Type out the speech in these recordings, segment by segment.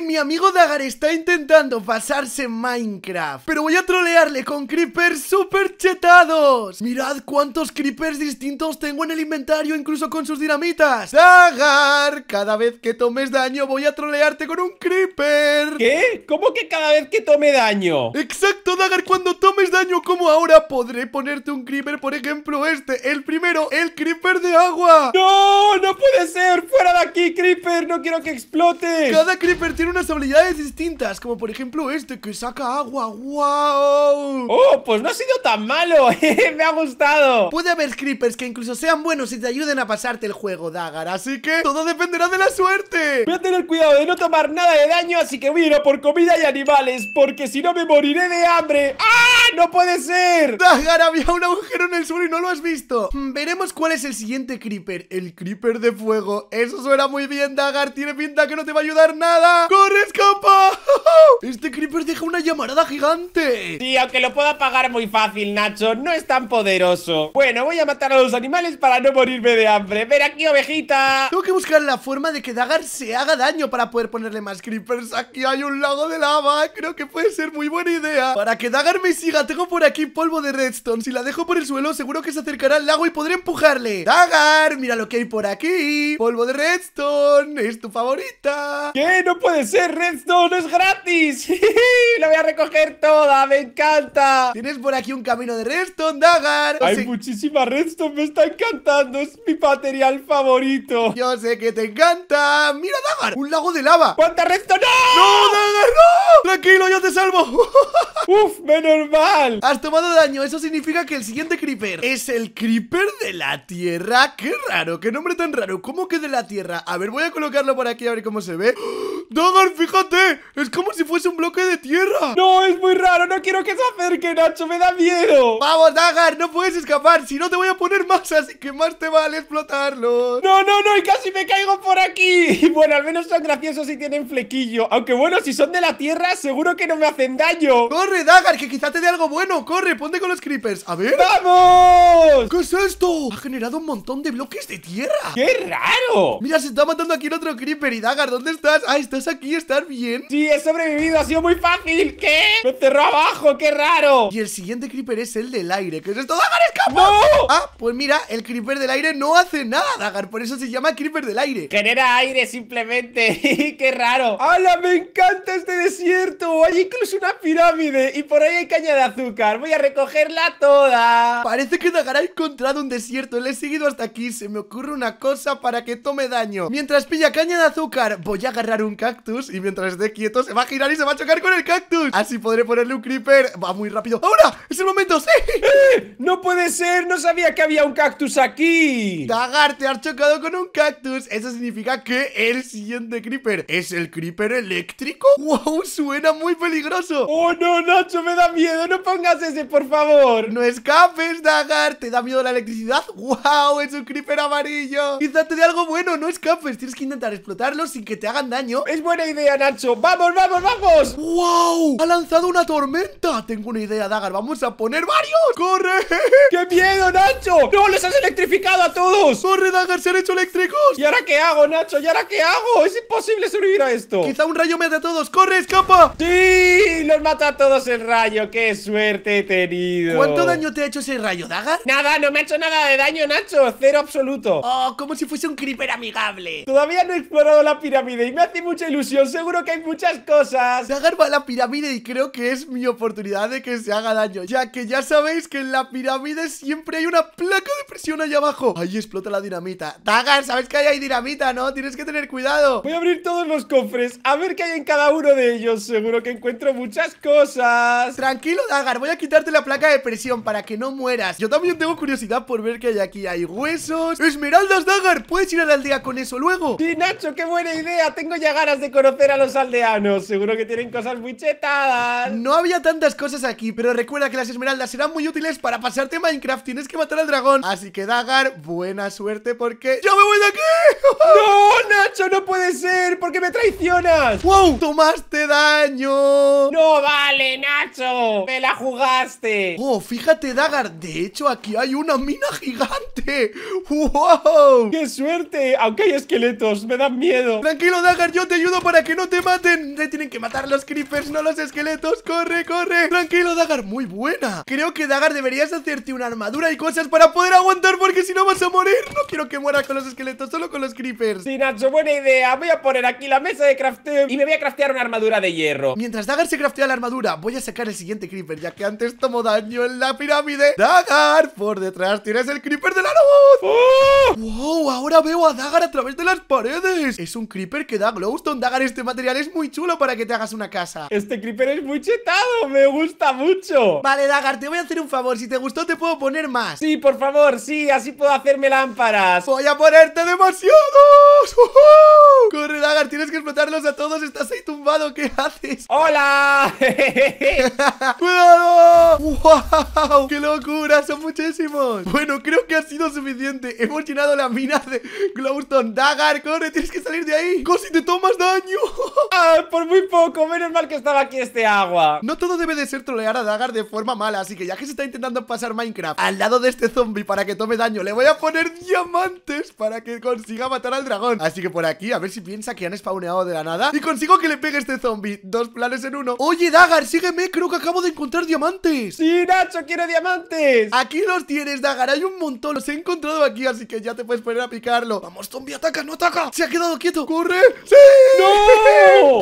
mi amigo Dagar está intentando pasarse Minecraft Pero voy a trolearle con creepers super chetados Mirad cuántos creepers distintos tengo en el inventario, incluso con sus dinamitas Dagar, cada vez que tomes daño voy a trolearte con un creeper ¿Qué? ¿Cómo que cada vez que tome daño? Exacto Dagar, cuando tomes daño como ahora podré ponerte un creeper, por ejemplo este El primero, el creeper de agua ¡No! ¡No puede ser! ¡Fuera de aquí, creeper! ¡No quiero que explote! Cada creeper tiene unas habilidades distintas, como por ejemplo este que saca agua. ¡Wow! ¡Oh, pues no ha sido tan malo! Eh, ¡Me ha gustado! Puede haber creepers que incluso sean buenos y te ayuden a pasarte el juego, Dagar, así que todo dependerá de la suerte. Voy a tener cuidado de no tomar nada de daño, así que voy a ir a por comida y animales, porque si no me moriré de hambre. ¡Ah! ¡No puede ser! Dagar, había un agujero en el suelo y no lo has visto. Hmm, veremos cuál es el siguiente creeper. El creeper de fuego. Eso suena muy bien, Dagar. Tiene pinta que no te va a ayudar nada. ¡Corre, escapa! Este creeper deja una llamarada gigante Sí, aunque lo pueda apagar muy fácil, Nacho No es tan poderoso Bueno, voy a matar a los animales para no morirme de hambre Ven aquí, ovejita Tengo que buscar la forma de que Dagar se haga daño Para poder ponerle más creepers Aquí hay un lago de lava Creo que puede ser muy buena idea Para que Dagar me siga Tengo por aquí polvo de redstone Si la dejo por el suelo seguro que se acercará al lago Y podré empujarle Dagar, mira lo que hay por aquí Polvo de redstone Es tu favorita ¿Qué? No puede ese Redstone! ¡Es gratis! Lo voy a recoger toda! ¡Me encanta! Tienes por aquí un camino de Redstone, Dagar. Hay muchísima Redstone, me está encantando. Es mi material favorito. Yo sé que te encanta. ¡Mira, Dagar! ¡Un lago de lava! ¡Cuánta Redstone! ¡No! ¡No, Dagar, no! Tranquilo, yo te salvo. ¡Uf, menos mal! Has tomado daño. Eso significa que el siguiente creeper es el creeper de la tierra. ¡Qué raro! ¡Qué nombre tan raro! ¿Cómo que de la tierra? A ver, voy a colocarlo por aquí a ver cómo se ve. ¡No! Dagar, fíjate. Es como si fuese un bloque de tierra. No, es muy raro. No quiero que se acerque, Nacho. Me da miedo. Vamos, Dagar. no puedes escapar. Si no, te voy a poner más. Así que más te vale explotarlo. No, no, no. Y casi me caigo por aquí. Bueno, al menos son graciosos y tienen flequillo. Aunque bueno, si son de la tierra, seguro que no me hacen daño. Corre, Dagar, que quizá te dé algo bueno. Corre, ponte con los creepers. A ver. ¡Vamos! ¿Qué es esto? Ha generado un montón de bloques de tierra. ¡Qué raro! Mira, se está matando aquí el otro creeper. Y Dagar, ¿dónde estás? Ah, estás aquí aquí estar bien? Sí, he sobrevivido, ha sido muy fácil ¿Qué? Me cerró abajo, qué raro Y el siguiente creeper es el del aire ¿Qué es esto? ¡Dagar, escapó! Ah, pues mira, el creeper del aire no hace nada, Dagar Por eso se llama creeper del aire Genera aire simplemente ¡Qué raro! ¡Hala, me encanta este desierto! Hay incluso una pirámide Y por ahí hay caña de azúcar Voy a recogerla toda Parece que Dagar ha encontrado un desierto Le he seguido hasta aquí Se me ocurre una cosa para que tome daño Mientras pilla caña de azúcar Voy a agarrar un cactus y mientras esté quieto se va a girar y se va a chocar con el cactus. Así podré ponerle un creeper. Va muy rápido. ¡Ahora! ¡Es el momento! ¡Sí! ¡Eh! ¡No puede ser! ¡No sabía que había un cactus aquí! Dagar, te has chocado con un cactus. Eso significa que el siguiente creeper es el creeper eléctrico. ¡Wow! Suena muy peligroso. ¡Oh, no, Nacho! ¡Me da miedo! ¡No pongas ese, por favor! ¡No escapes, Dagar! ¿Te da miedo la electricidad? ¡Wow! ¡Es un creeper amarillo! ¡Quizá te dé algo bueno! ¡No escapes! Tienes que intentar explotarlo sin que te hagan daño. ¡Es bueno! idea, Nacho ¡Vamos, vamos, vamos! ¡Wow! ¡Ha lanzado una tormenta! Tengo una idea, Dagar ¡Vamos a poner varios! ¡Corre! ¡Qué miedo, Nacho! ¡No, los has electrificado a todos! ¡Corre, Dagar! ¡Se han hecho eléctricos! ¿Y ahora qué hago, Nacho? ¿Y ahora qué hago? ¡Es imposible sobrevivir a esto! ¡Quizá un rayo mate a todos! ¡Corre, escapa! ¡Sí! ¡Los mata a todos el rayo! ¡Qué suerte he tenido! ¿Cuánto daño te ha hecho ese rayo, Dagar? Nada, no me ha hecho nada de daño, Nacho Cero absoluto Oh, como si fuese un creeper amigable Todavía no he explorado la pirámide Y me hace mucha ilusión seguro que hay muchas cosas. va a la pirámide y creo que es mi oportunidad de que se haga daño, ya que ya sabéis que en la pirámide siempre hay una placa de presión allá abajo. Ahí explota la dinamita. Dagar, sabes que ahí hay dinamita, ¿no? Tienes que tener cuidado. Voy a abrir todos los cofres, a ver qué hay en cada uno de ellos. Seguro que encuentro muchas cosas. Tranquilo, Dagar, voy a quitarte la placa de presión para que no mueras. Yo también tengo curiosidad por ver qué hay aquí. Hay huesos, esmeraldas, Dagar. Puedes ir a la aldea con eso luego. Sí, Nacho, qué buena idea. Tengo ya ganas de conocer a los aldeanos. Seguro que tienen cosas muy chetadas. No había tantas cosas aquí, pero recuerda que las esmeraldas serán muy útiles para pasarte Minecraft. Tienes que matar al dragón. Así que, Dagar, buena suerte porque... ¡Yo me voy de aquí! ¡No, Nacho, no puede ser! ¡Porque me traicionas? ¡Wow! ¡Tomaste daño! ¡No vale, Nacho! ¡Me la jugaste! ¡Oh, fíjate, Dagar! De hecho, aquí hay una mina gigante. ¡Wow! ¡Qué suerte! Aunque hay esqueletos, me dan miedo. Tranquilo, Dagar, yo te ayudo para que no te maten le tienen que matar los creepers, no los esqueletos Corre, corre Tranquilo, Dagar, muy buena Creo que, Dagar, deberías hacerte una armadura y cosas para poder aguantar Porque si no vas a morir No quiero que muera con los esqueletos, solo con los creepers Sí, Nacho, buena idea Voy a poner aquí la mesa de crafteo Y me voy a craftear una armadura de hierro Mientras Dagar se craftea la armadura Voy a sacar el siguiente creeper Ya que antes tomó daño en la pirámide Dagar, por detrás tienes el creeper de la luz ¡Oh! ¡Wow! Ahora veo a Dagar a través de las paredes Es un creeper que da glowstone, este material es muy chulo para que te hagas una casa Este creeper es muy chetado, me gusta mucho Vale, Dagar, te voy a hacer un favor Si te gustó te puedo poner más Sí, por favor, sí, así puedo hacerme lámparas Voy a ponerte demasiados Corre, Dagar, tienes que explotarlos a todos Estás ahí tumbado, ¿qué haces? ¡Hola! ¡Cuidado! ¡Wow! ¡Qué locura! Son muchísimos Bueno, creo que ha sido suficiente Hemos llenado la mina de Glowstone Dagar, corre, tienes que salir de ahí Casi te tomas daño Ay, ah, Por muy poco, menos mal que estaba aquí este agua No todo debe de ser trolear a Dagar de forma mala Así que ya que se está intentando pasar Minecraft al lado de este zombie para que tome daño Le voy a poner diamantes para que consiga matar al dragón Así que por aquí, a ver si piensa que han spawneado de la nada Y consigo que le pegue este zombie Dos planes en uno Oye Dagar, sígueme, creo que acabo de encontrar diamantes Sí, Nacho, quiero diamantes Aquí los tienes, Dagar, hay un montón Los he encontrado aquí, así que ya te puedes poner a picarlo Vamos, zombie, ataca, no ataca Se ha quedado quieto, corre ¡Sí! ¡No!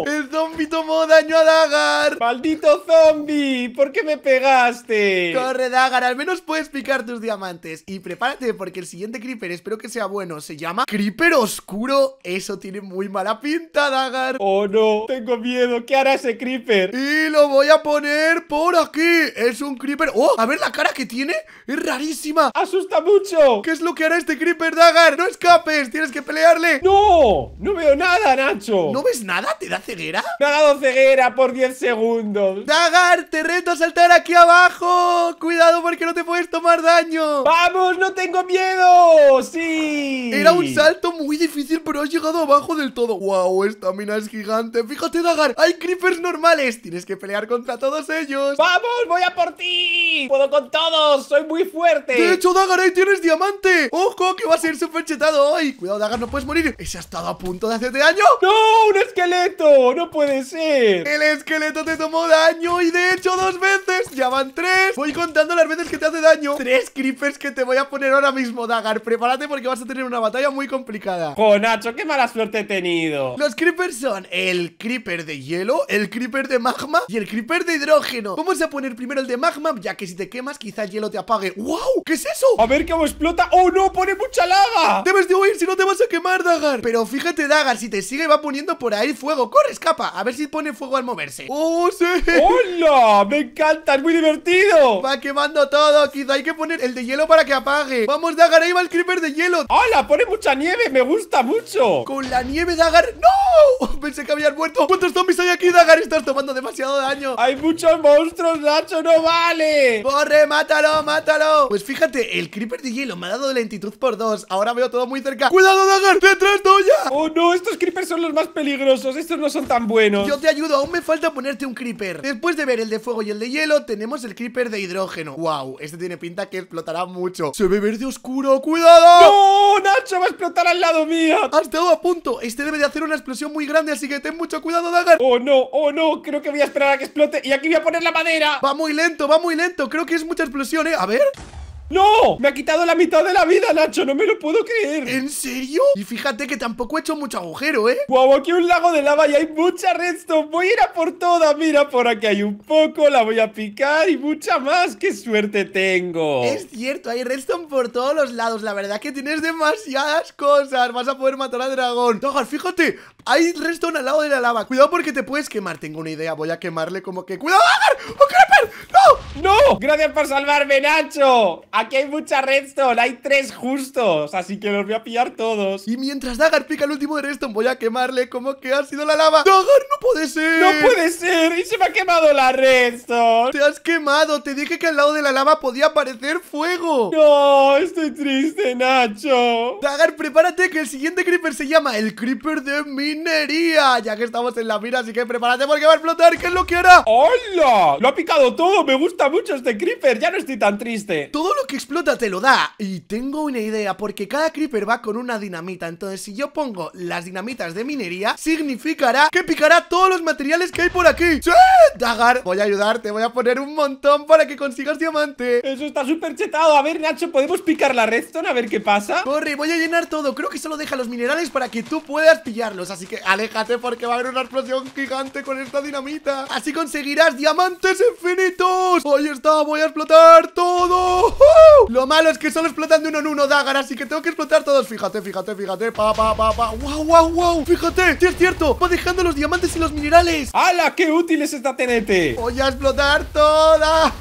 ¡El zombie tomó daño a Dagar! ¡Maldito zombie! ¿Por qué me pegaste? Corre, Dagar, al menos puedes picar tus diamantes. Y prepárate porque el siguiente creeper, espero que sea bueno, se llama Creeper Oscuro. Eso tiene muy mala pinta, Dagar. Oh, no. Tengo miedo. ¿Qué hará ese creeper? Y lo voy a poner por aquí. Es un creeper. ¡Oh! A ver la cara que tiene. Es rarísima. ¡Asusta mucho! ¿Qué es lo que hará este creeper, Dagar? ¡No escapes! ¡Tienes que pelearle! ¡No! ¡No veo nada, Nacho! No ¿No ves nada? ¿Te da ceguera? Me ha dado ceguera por 10 segundos. Dagar, te reto a saltar aquí abajo. Cuidado porque no te puedes tomar daño. ¡Vamos! ¡No tengo miedo! ¡Sí! Era un salto muy difícil, pero has llegado abajo del todo. ¡Wow! Esta mina es gigante. Fíjate, Dagar. Hay creepers normales. Tienes que pelear contra todos ellos. ¡Vamos! ¡Voy a por ti! ¡Puedo con todos! ¡Soy muy fuerte! De hecho, Dagar, ahí tienes diamante. ¡Ojo! Que va a ser súper chetado hoy. Cuidado, Dagar, no puedes morir. Ese ha estado a punto de hacerte daño. ¡No! un esqueleto! ¡No puede ser! El esqueleto te tomó daño y de hecho dos veces. Ya van tres. Voy contando las veces que te hace daño. Tres creepers que te voy a poner ahora mismo, Dagar. Prepárate porque vas a tener una batalla muy complicada. ¡Conacho! Nacho! ¡Qué mala suerte he tenido! Los creepers son el creeper de hielo, el creeper de magma y el creeper de hidrógeno. Vamos a poner primero el de magma, ya que si te quemas quizá el hielo te apague. ¡Wow! ¿Qué es eso? A ver cómo explota. ¡Oh, no! ¡Pone mucha laga Debes de huir si no te vas a quemar, Dagar. Pero fíjate, Dagar, si te sigue va poniendo por ahí Fuego, corre, escapa A ver si pone fuego al moverse ¡Oh, sí! ¡Hola! ¡Me encanta! ¡Es muy divertido! Va quemando todo Quizá hay que poner el de hielo para que apague ¡Vamos, Dagar! ¡Ahí va el creeper de hielo! ¡Hola! ¡Pone mucha nieve! ¡Me gusta mucho! ¡Con la nieve, Dagar! ¡No! Pensé que había muerto ¿Cuántos zombies hay aquí, Dagar? Estás tomando demasiado daño ¡Hay muchos monstruos, Nacho! ¡No vale! ¡Corre! ¡Mátalo! ¡Mátalo! Pues fíjate, el creeper de hielo me ha dado lentitud por dos Ahora veo todo muy cerca ¡Cuidado, Dagar! ¡Detrás, Doña! ¡Oh, no! ¡Estos creepers son los más peligrosos, estos no son tan buenos Yo te ayudo, aún me falta ponerte un creeper Después de ver el de fuego y el de hielo, tenemos el creeper de hidrógeno Wow, este tiene pinta que explotará mucho Se ve verde oscuro, ¡cuidado! ¡No, Nacho, va a explotar al lado mío! Has estado a punto, este debe de hacer una explosión muy grande, así que ten mucho cuidado, Dagger Oh no, oh no, creo que voy a esperar a que explote y aquí voy a poner la madera Va muy lento, va muy lento, creo que es mucha explosión, ¿eh? A ver... ¡No! Me ha quitado la mitad de la vida, Nacho, no me lo puedo creer ¿En serio? Y fíjate que tampoco he hecho mucho agujero, ¿eh? Guau, aquí un lago de lava y hay mucha redstone Voy a ir a por toda. mira, por aquí hay un poco La voy a picar y mucha más ¡Qué suerte tengo! Es cierto, hay redstone por todos los lados La verdad que tienes demasiadas cosas Vas a poder matar al dragón Togar, fíjate, hay redstone al lado de la lava. Cuidado porque te puedes quemar. Tengo una idea. Voy a quemarle como que. ¡Cuidado, Dagar! ¡Oh, creeper! ¡No! ¡No! Gracias por salvarme, Nacho. Aquí hay mucha redstone. Hay tres justos. Así que los voy a pillar todos. Y mientras Dagar pica el último de redstone, voy a quemarle como que ha sido la lava. ¡Dagar, no puede ser! ¡No puede ser! ¡Y se me ha quemado la redstone! ¡Te has quemado! Te dije que al lado de la lava podía aparecer fuego. ¡No! Estoy triste, Nacho. Dagar, prepárate que el siguiente creeper se llama el creeper de Min minería Ya que estamos en la mina, así que prepárate porque va a explotar ¿Qué es lo que hará ¡Hola! Lo ha picado todo, me gusta mucho este creeper Ya no estoy tan triste Todo lo que explota te lo da Y tengo una idea, porque cada creeper va con una dinamita Entonces si yo pongo las dinamitas de minería Significará que picará todos los materiales que hay por aquí ¡Sí! Dagar, voy a ayudarte, voy a poner un montón para que consigas diamante Eso está súper chetado, a ver Nacho, ¿podemos picar la redstone? A ver qué pasa Corre, voy a llenar todo, creo que solo deja los minerales para que tú puedas pillarlos Así que aléjate porque va a haber una explosión gigante con esta dinamita Así conseguirás diamantes infinitos Ahí está, voy a explotar todo Lo malo es que solo explotan de uno en uno, Dagar Así que tengo que explotar todos Fíjate, fíjate, fíjate Pa, pa, pa, pa Wow, wow, wow Fíjate, sí es cierto Va dejando los diamantes y los minerales ¡Hala, qué útil es esta tenete! Voy a explotar todas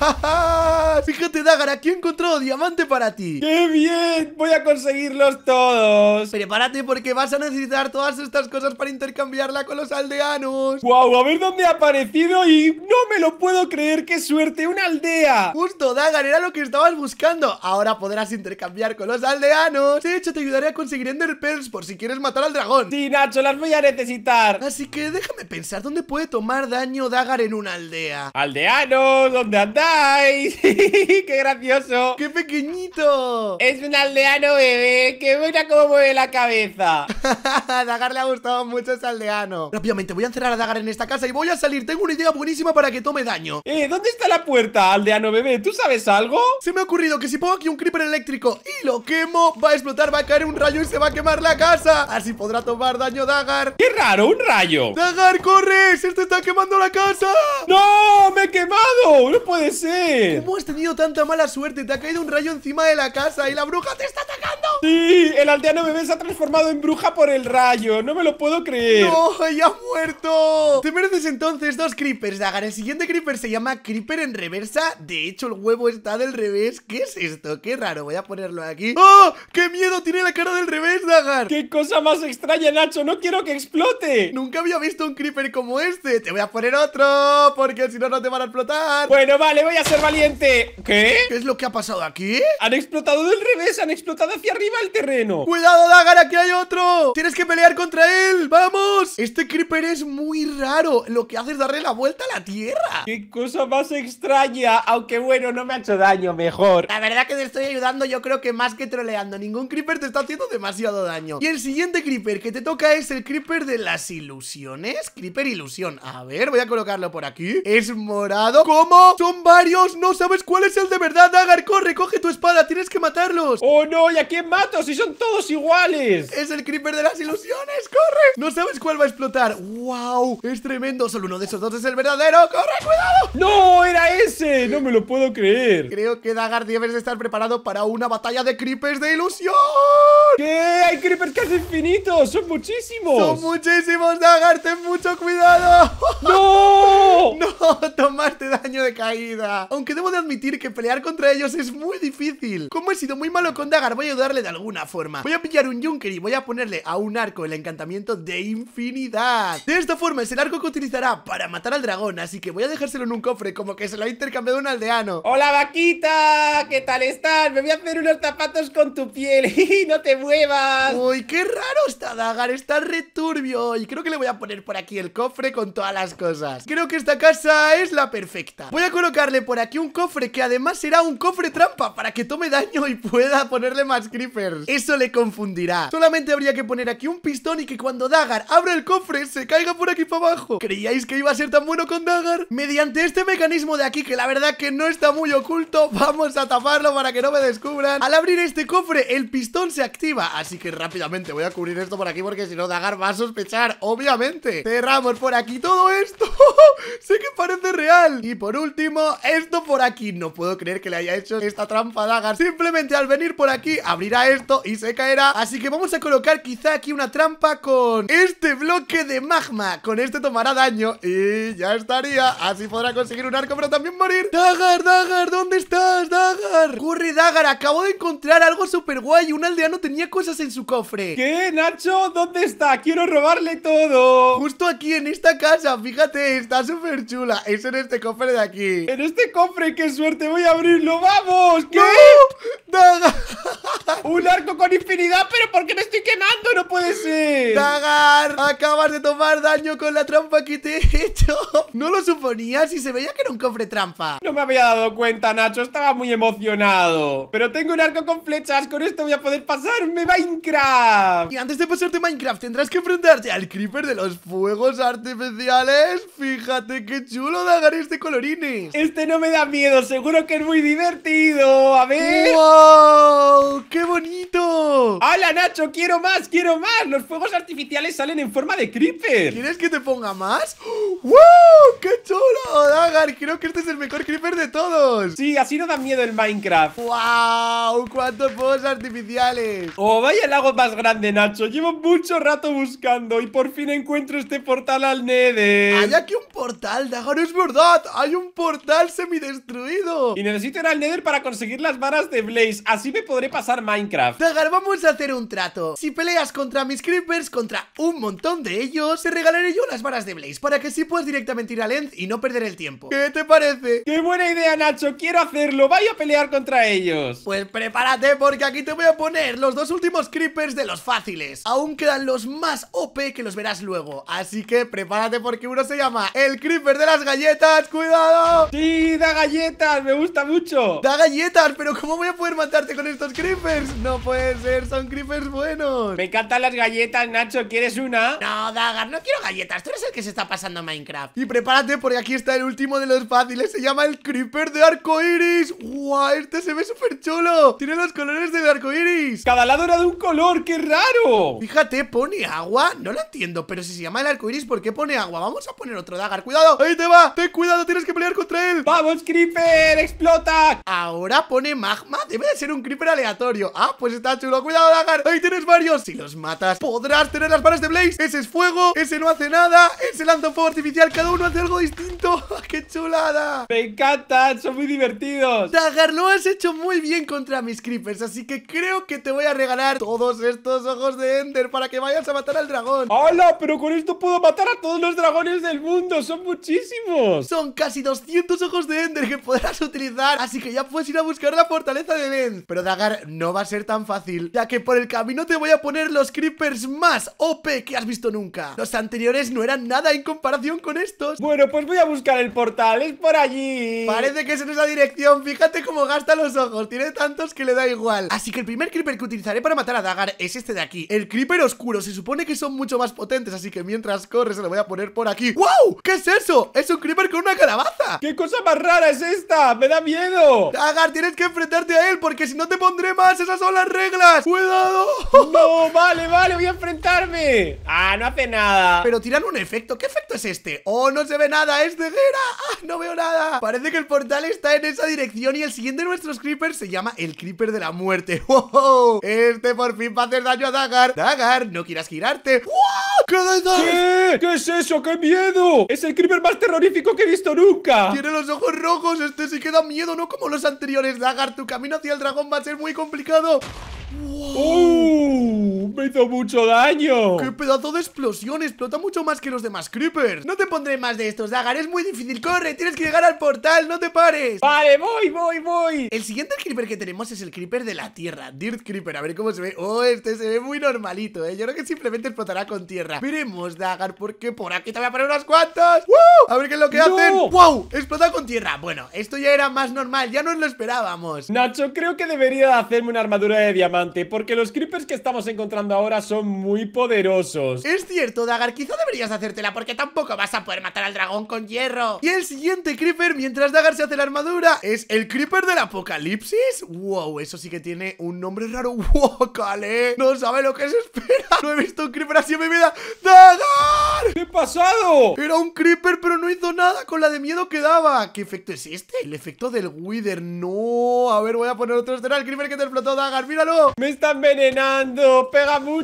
Fíjate, Dagar, aquí he encontrado diamante para ti ¡Qué bien! Voy a conseguirlos todos Prepárate porque vas a necesitar todas estas cosas para intercambiarla con los aldeanos. ¡Guau! a ver dónde ha aparecido y no me lo puedo creer. ¡Qué suerte! ¡Una aldea! Justo, Dagar, era lo que estabas buscando. Ahora podrás intercambiar con los aldeanos. De hecho, te ayudaré a conseguir Ender por si quieres matar al dragón. Sí, Nacho, las voy a necesitar. Así que déjame pensar dónde puede tomar daño Dagar en una aldea. ¡Aldeanos! ¿Dónde andáis? ¡Qué gracioso! ¡Qué pequeñito! Es un aldeano bebé. ¡Qué buena como mueve la cabeza! Dagar le ha gustado muchos aldeanos Rápidamente voy a encerrar a Dagar en esta casa y voy a salir Tengo una idea buenísima para que tome daño Eh, ¿dónde está la puerta, aldeano bebé? ¿Tú sabes algo? Se me ha ocurrido que si pongo aquí un creeper eléctrico y lo quemo Va a explotar, va a caer un rayo y se va a quemar la casa Así podrá tomar daño Dagar ¡Qué raro, un rayo! ¡Dagar, corre! ¡Se te está quemando la casa! ¡No! ¡Me he quemado! ¡No puede ser! ¿Cómo has tenido tanta mala suerte? Te ha caído un rayo encima de la casa y la bruja te está atacando Sí, el aldeano bebé se ha transformado en bruja por el rayo No me lo puedo puedo creer! ¡No! ¡Ya ha muerto! Te mereces entonces dos creepers, Dagar. El siguiente creeper se llama creeper en reversa. De hecho, el huevo está del revés. ¿Qué es esto? ¡Qué raro! Voy a ponerlo aquí. ¡Oh! ¡Qué miedo! Tiene la cara del revés, Dagar. ¡Qué cosa más extraña, Nacho! ¡No quiero que explote! Nunca había visto un creeper como este. Te voy a poner otro, porque si no, no te van a explotar. Bueno, vale, voy a ser valiente. ¿Qué? ¿Qué es lo que ha pasado aquí? Han explotado del revés, han explotado hacia arriba el terreno. ¡Cuidado, Dagar! ¡Aquí hay otro! ¡Tienes que pelear contra él! ¡Vamos! Este creeper es muy raro. Lo que hace es darle la vuelta a la tierra. ¡Qué cosa más extraña! Aunque bueno, no me ha hecho daño, mejor. La verdad que te estoy ayudando yo creo que más que troleando. Ningún creeper te está haciendo demasiado daño. Y el siguiente creeper que te toca es el creeper de las ilusiones. Creeper ilusión. A ver, voy a colocarlo por aquí. Es morado. ¿Cómo? Son varios. No sabes cuál es el de verdad, Dagar. Corre, coge tu espada. Tienes que matarlos. ¡Oh, no! ¿Y a quién mato? Si son todos iguales. Es el creeper de las ilusiones. ¡Corre! ¡No sabes cuál va a explotar! ¡Wow! ¡Es tremendo! Solo uno de esos dos es el verdadero. ¡Corre, cuidado! ¡No! ¡Era ese! ¡No me lo puedo creer! Creo que Dagar debes estar preparado para una batalla de creepers de ilusión. ¿Qué? ¡Hay creepers casi infinitos! ¡Son muchísimos! ¡Son muchísimos, Dagar! ¡Ten mucho cuidado! ¡No! ¡No! ¡Tomaste daño de caída! Aunque debo de admitir que pelear contra ellos es muy difícil. Como he sido muy malo con Dagar, voy a ayudarle de alguna forma. Voy a pillar un Junker y voy a ponerle a un arco el encantamiento de infinidad De esta forma es el arco que utilizará para matar al dragón Así que voy a dejárselo en un cofre como que se lo ha intercambiado un aldeano ¡Hola vaquita! ¿Qué tal estás? Me voy a hacer unos zapatos con tu piel y ¡No te muevas! ¡Uy, qué raro está Dagar! Está returbio Y creo que le voy a poner por aquí el cofre con todas las cosas Creo que esta casa es la perfecta Voy a colocarle por aquí un cofre que además será un cofre trampa Para que tome daño y pueda ponerle más creepers Eso le confundirá Solamente habría que poner aquí un pistón y que cuando Dagar abra el cofre se caiga por aquí para abajo ¿Creíais que iba a ser tan bueno con Dagar? Mediante este mecanismo de aquí, que la verdad que no está muy oculto Vamos a taparlo para que no me descubran Al abrir este cofre, el pistón se activa Así que rápidamente voy a cubrir esto por aquí Porque si no, Dagar va a sospechar, obviamente Cerramos por aquí todo esto Sé que parece real Y por último, esto por aquí No puedo creer que le haya hecho esta trampa a Dagar Simplemente al venir por aquí, abrirá esto y se caerá Así que vamos a colocar quizá aquí una trampa con este bloque de magma. Con este tomará daño y ya estaría. Así podrá conseguir un arco, pero también morir. Dagar, Dagar, ¿dónde estás, Dagar? Corre, Dagar, acabo de encontrar algo súper guay. Un aldeano tenía cosas en su cofre. ¿Qué, Nacho? ¿Dónde está? Quiero robarle todo. Justo aquí, en esta casa, fíjate, está súper chula. Es en este cofre de aquí. En este cofre, qué suerte, voy a abrirlo. ¡Vamos! ¿Qué? Dagar. un arco con infinidad, pero ¿por qué me estoy quemando? ¡Dagar! Acabas de tomar daño con la trampa que te he hecho. No lo suponías y se veía que era un cofre trampa. No me había dado cuenta, Nacho. Estaba muy emocionado. Pero tengo un arco con flechas. Con esto voy a poder pasarme Minecraft. Y antes de pasarte Minecraft, tendrás que enfrentarte al creeper de los fuegos artificiales. Fíjate qué chulo, Dagar, este colorines. Este no me da miedo. Seguro que es muy divertido. A ver. ¡Wow! ¡Qué bonito! ¡Hala, Nacho! ¡Quiero más! ¡Quiero más! ¡Los fuegos artificiales salen en forma de creeper! ¿Quieres que te ponga más? ¡Wow! ¡Qué chulo, Dagar! Creo que este es el mejor creeper de todos. Sí, así no da miedo el Minecraft. ¡Wow! ¡Cuántos fuegos artificiales! ¡Oh, vaya el lago más grande, Nacho! Llevo mucho rato buscando y por fin encuentro este portal al Nether. ¡Hay aquí un portal, Dagar! ¡Es verdad! ¡Hay un portal semidestruido! Y necesito ir al Nether para conseguir las varas de Blaze. Así me podré pasar Minecraft. Dagar, vamos a hacer un trato. Si peleas contra a mis creepers, contra un montón de ellos, te regalaré yo las varas de Blaze para que sí puedas directamente ir al end y no perder el tiempo. ¿Qué te parece? ¡Qué buena idea, Nacho! ¡Quiero hacerlo! ¡Vaya a pelear contra ellos! Pues prepárate porque aquí te voy a poner los dos últimos creepers de los fáciles. Aún quedan los más OP que los verás luego. Así que prepárate porque uno se llama el creeper de las galletas. ¡Cuidado! ¡Sí, da galletas! ¡Me gusta mucho! ¡Da galletas! ¿Pero cómo voy a poder matarte con estos creepers? No puede ser, son creepers buenos. Me encanta la galletas, Nacho. ¿Quieres una? No, Dagar, no quiero galletas. Tú eres el que se está pasando Minecraft. Y prepárate porque aquí está el último de los fáciles. Se llama el Creeper de Arcoiris. ¡Guau! Este se ve súper chulo. Tiene los colores del arcoiris. Cada lado era de un color. ¡Qué raro! Fíjate, pone agua. No lo entiendo, pero si se llama el arcoiris, ¿por qué pone agua? Vamos a poner otro Dagar. ¡Cuidado! ¡Ahí te va! ¡Ten cuidado! ¡Tienes que pelear contra él! ¡Vamos, Creeper! ¡Explota! Ahora pone magma. Debe de ser un Creeper aleatorio. Ah, pues está chulo. ¡Cuidado, Dagar! ¡Ahí tienes varios! Si los matas Podrás tener las varas de Blaze Ese es fuego, ese no hace nada Ese lanza un fuego artificial, cada uno hace algo distinto ¡Qué chulada! ¡Me encantan! ¡Son muy divertidos! Dagar, lo has hecho muy bien contra mis creepers Así que creo que te voy a regalar todos estos ojos de Ender Para que vayas a matar al dragón ¡Hala! Pero con esto puedo matar a todos los dragones del mundo ¡Son muchísimos! Son casi 200 ojos de Ender que podrás utilizar Así que ya puedes ir a buscar la fortaleza de Ben Pero Dagar, no va a ser tan fácil Ya que por el camino te voy a poner los creepers creepers más OP que has visto nunca Los anteriores no eran nada en comparación con estos Bueno, pues voy a buscar el portal, es por allí Parece que es en esa dirección, fíjate cómo gasta los ojos Tiene tantos que le da igual Así que el primer creeper que utilizaré para matar a Dagar es este de aquí El creeper oscuro, se supone que son mucho más potentes Así que mientras corre se lo voy a poner por aquí ¡Wow! ¿Qué es eso? Es un creeper con una calabaza ¡Qué cosa más rara es esta! ¡Me da miedo! Dagar, tienes que enfrentarte a él porque si no te pondré más, esas son las reglas ¡Cuidado! ¡No, vale! vale, voy a enfrentarme. Ah, no hace nada. Pero tiran un efecto. ¿Qué efecto es este? Oh, no se ve nada, es de Ah, no veo nada. Parece que el portal está en esa dirección y el siguiente de nuestros creepers se llama el creeper de la muerte. ¡Wow! Este por fin va a hacer daño a Dagar. Dagar, no quieras girarte. ¿Qué, ¿Qué? ¿Qué es eso? ¡Qué miedo! Es el creeper más terrorífico que he visto nunca. Tiene los ojos rojos. Este sí que da miedo, no como los anteriores. Dagar, tu camino hacia el dragón va a ser muy complicado. ¡Oh! mucho daño. ¡Qué pedazo de explosión! Explota mucho más que los demás creepers. No te pondré más de estos, Dagar. Es muy difícil. ¡Corre! Tienes que llegar al portal. ¡No te pares! Vale, voy, voy, voy. El siguiente creeper que tenemos es el creeper de la tierra. Dirt creeper. A ver cómo se ve. Oh, este se ve muy normalito, ¿eh? Yo creo que simplemente explotará con tierra. Veremos, Dagar, porque por aquí te voy a poner unas cuantas. ¡Woo! A ver qué es lo que hacen. ¡Wow! Explota con tierra. Bueno, esto ya era más normal. Ya nos lo esperábamos. Nacho, creo que debería hacerme una armadura de diamante, porque los creepers que estamos encontrando ahora ahora son muy poderosos. Es cierto, Dagar, quizá deberías hacértela porque tampoco vas a poder matar al dragón con hierro. Y el siguiente creeper, mientras Dagar se hace la armadura, es el creeper del apocalipsis. Wow, eso sí que tiene un nombre raro. Wow, no sabe lo que se espera. No he visto un creeper así en mi vida. ¡Dagar! ¿Qué ha pasado? Era un creeper, pero no hizo nada con la de miedo que daba. ¿Qué efecto es este? El efecto del Wither. No, a ver, voy a poner otro escenario. El creeper que te explotó, Dagar, míralo. Me está envenenando, pega mucho.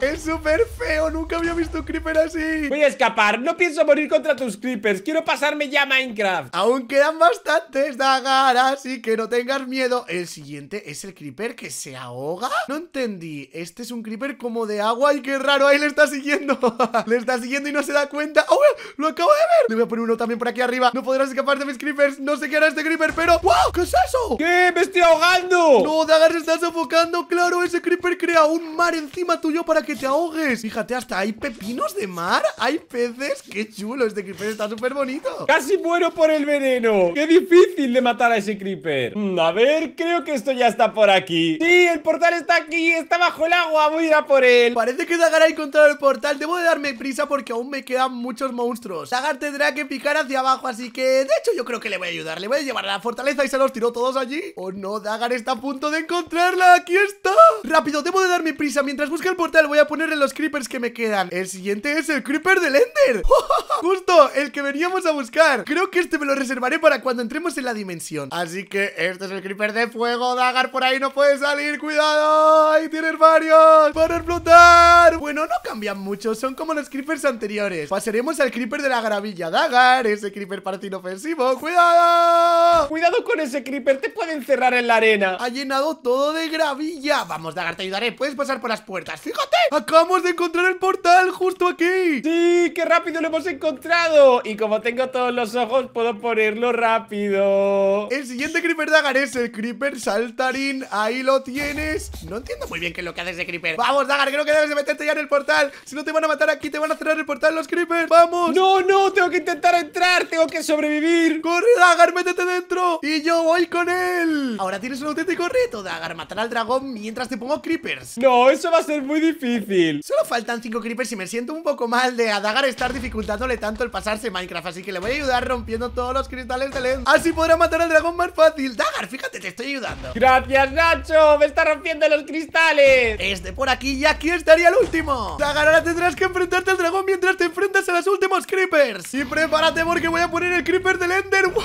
Es súper feo. Nunca había visto un creeper así. Voy a escapar. No pienso morir contra tus creepers. Quiero pasarme ya a Minecraft. Aún quedan bastantes, Dagar. Así que no tengas miedo. El siguiente es el creeper que se ahoga. No entendí. Este es un creeper como de agua. Y qué raro. Ahí le está siguiendo. le está siguiendo y no se da cuenta. ¡Oh, lo acabo de ver! Le voy a poner uno también por aquí arriba. No podrás escapar de mis creepers. No sé qué hará este creeper, pero... ¡Wow! ¿Qué es eso? ¿Qué? ¡Me estoy ahogando! No, Dagar se está sofocando. Claro, ese creeper crea un mar encima tuyo para que te ahogues. Fíjate, hasta hay pepinos de mar. Hay peces. Qué chulo. Este creeper está súper bonito. Casi muero por el veneno. Qué difícil de matar a ese creeper. Mm, a ver, creo que esto ya está por aquí. Sí, el portal está aquí. Está bajo el agua. Voy a ir a por él. Parece que Dagar ha encontrado el portal. Debo de darme prisa porque aún me quedan muchos monstruos. Dagar tendrá que picar hacia abajo. Así que, de hecho, yo creo que le voy a ayudar. Le voy a llevar a la fortaleza y se los tiró todos allí. Oh no, Dagar está a punto de encontrarla. Aquí está. Rápido, debo de darme prisa mientras busca el portal voy a ponerle los creepers que me quedan El siguiente es el creeper del Ender Justo, el que veníamos a buscar Creo que este me lo reservaré para cuando entremos en la dimensión Así que este es el creeper de fuego Dagar por ahí no puede salir, cuidado Ahí tienes varios Para explotar Bueno, no cambian mucho, son como los creepers anteriores Pasaremos al creeper de la gravilla Dagar, ese creeper parece inofensivo ¡Cuidado! Cuidado con ese creeper, te pueden cerrar en la arena Ha llenado todo de gravilla Vamos Dagar, te ayudaré, puedes pasar por las puertas ¡Fíjate! ¡Acabamos de encontrar el portal justo aquí! ¡Sí! ¡Qué rápido lo hemos encontrado! Y como tengo todos los ojos, puedo ponerlo rápido. El siguiente Creeper Dagar es el Creeper Saltarín. Ahí lo tienes. No entiendo muy bien qué es lo que hace ese Creeper. ¡Vamos, Dagar, Creo que debes de meterte ya en el portal. Si no te van a matar aquí, te van a cerrar el portal los Creepers. ¡Vamos! ¡No, no! ¡Tengo que intentar entrar! ¡Tengo que sobrevivir! ¡Corre, Dagar, ¡Métete dentro! ¡Y yo voy con él! Ahora tienes un auténtico reto, Dagar, Matar al dragón mientras te pongo Creepers. No, eso va a ser muy difícil. Solo faltan cinco creepers y me siento un poco mal de a Dagar estar dificultándole tanto el pasarse Minecraft. Así que le voy a ayudar rompiendo todos los cristales del End Así podrá matar al dragón más fácil. Dagar, fíjate, te estoy ayudando. Gracias, Nacho. Me está rompiendo los cristales. Este por aquí y aquí estaría el último. Dagar, ahora tendrás que enfrentarte al dragón mientras te enfrentas a los últimos creepers. Y prepárate porque voy a poner el creeper del Ender. ¡Wow!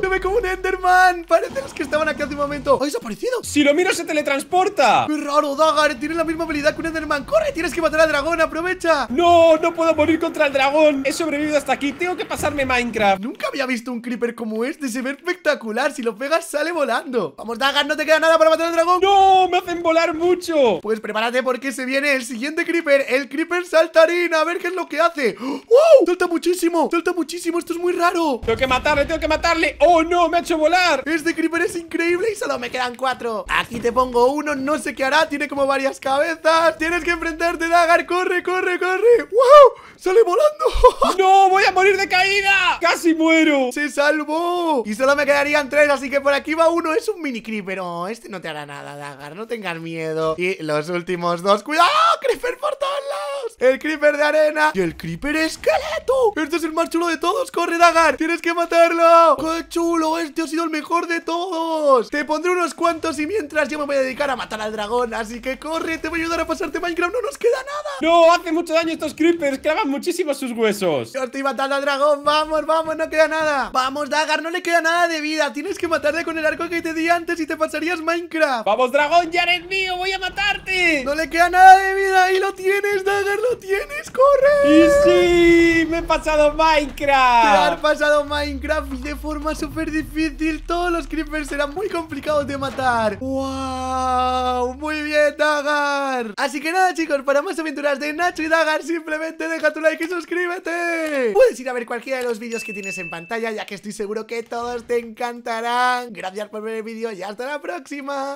¡No me como un Enderman! Parece los que estaban aquí hace un momento. ¿Ha desaparecido? Si lo miro se teletransporta. ¡Qué raro, Dagar! Tiene la misma habilidad del man. ¡Corre! Tienes que matar al dragón, aprovecha. No, no puedo morir contra el dragón. He sobrevivido hasta aquí. Tengo que pasarme Minecraft. Nunca había visto un creeper como este. Se ve espectacular. Si lo pegas, sale volando. Vamos, Dagas, no te queda nada para matar al dragón. ¡No! ¡Me hacen volar mucho! Pues prepárate porque se viene el siguiente creeper. El creeper saltarín. A ver qué es lo que hace. ¡Wow! ¡Salta muchísimo! ¡Salta muchísimo! Esto es muy raro. Tengo que matarle, tengo que matarle. ¡Oh, no! ¡Me ha hecho volar! Este creeper es increíble y solo me quedan cuatro. Aquí te pongo uno. No sé qué hará. Tiene como varias cabezas. ¡Tienes que enfrentarte, Dagar! ¡Corre, corre, corre! ¡Wow! ¡Sale volando! ¡No! ¡Voy a morir de caída! ¡Casi muero! ¡Se salvó! Y solo me quedarían tres, así que por aquí va uno. Es un mini creeper. No, este no te hará nada, Dagar. No tengas miedo. Y los últimos dos. ¡Cuidado! ¡Creeper por todos lados! El creeper de arena y el creeper esqueleto. Este es el más chulo de todos. ¡Corre, Dagar! ¡Tienes que matarlo! ¡Qué chulo! Este ha sido el mejor de todos. Te pondré unos cuantos y mientras yo me voy a dedicar a matar al dragón. Así que corre, te voy a ayudar a Minecraft, no nos queda nada. No, hace mucho daño estos creepers, clavan muchísimo sus huesos. Yo estoy matando al dragón, vamos, vamos, no queda nada. Vamos, Dagar, no le queda nada de vida. Tienes que matarle con el arco que te di antes y te pasarías Minecraft. Vamos, dragón, ya eres mío, voy a matarte. No le queda nada de vida, ahí lo tienes, Dagar, lo tienes, corre. Y sí, me he pasado Minecraft. Te has pasado Minecraft de forma súper difícil. Todos los creepers serán muy complicados de matar. ¡Wow! Muy bien, Dagar. Así que nada chicos, para más aventuras de Nacho y Dagar Simplemente deja tu like y suscríbete Puedes ir a ver cualquiera de los vídeos que tienes en pantalla Ya que estoy seguro que todos te encantarán Gracias por ver el vídeo y hasta la próxima